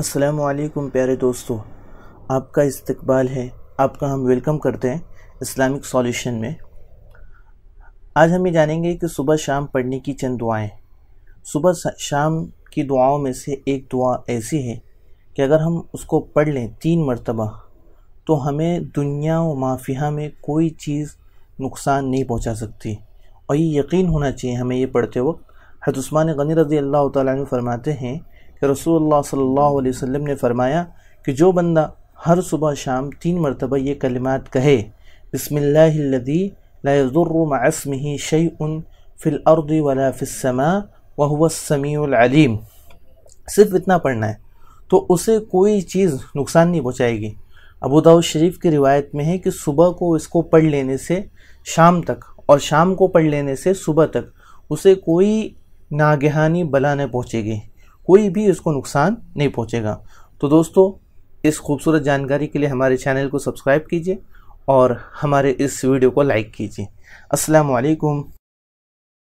असलकुम प्यारे दोस्तों आपका इस्तकबाल है आपका हम वेलकम करते हैं इस्लामिक सॉल्यूशन में आज हम ये जानेंगे कि सुबह शाम पढ़ने की चंद दुआएं सुबह शाम की दुआओं में से एक दुआ ऐसी है कि अगर हम उसको पढ़ लें तीन मरतबा तो हमें दुनिया व माफिया में कोई चीज़ नुकसान नहीं पहुँचा सकती और ये यकीन होना चाहिए हमें ये पढ़ते वक्त हजरत उस्मान गनी रज़ी अल्लाह तआला फरमाते हैं कि रसूलुल्लाह सल्लल्लाहु अलैहि ने फरमाया कि जो बंदा हर सुबह शाम तीन मरतबा ये कलिमात कहे बसमिल्लादी लाजुर्रमसमी शई उन फ़िल अर्द वला फ़िसमा वहुवसमीम सिर्फ इतना पढ़ना है तो उसे कोई चीज़ नुकसान नहीं पहुँचाएगी अबू दाऊद शरीफ की रिवायत में है कि सुबह को इसको पढ़ लेने से शाम तक और शाम को पढ़ लेने से सुबह तक उसे कोई नागहानी बला न पहुँचेगी कोई भी उसको नुकसान नहीं पहुँचेगा तो दोस्तों इस खूबसूरत जानकारी के लिए हमारे चैनल को सब्सक्राइब कीजिए और हमारे इस वीडियो को लाइक कीजिए अस्सलाम वालेकुम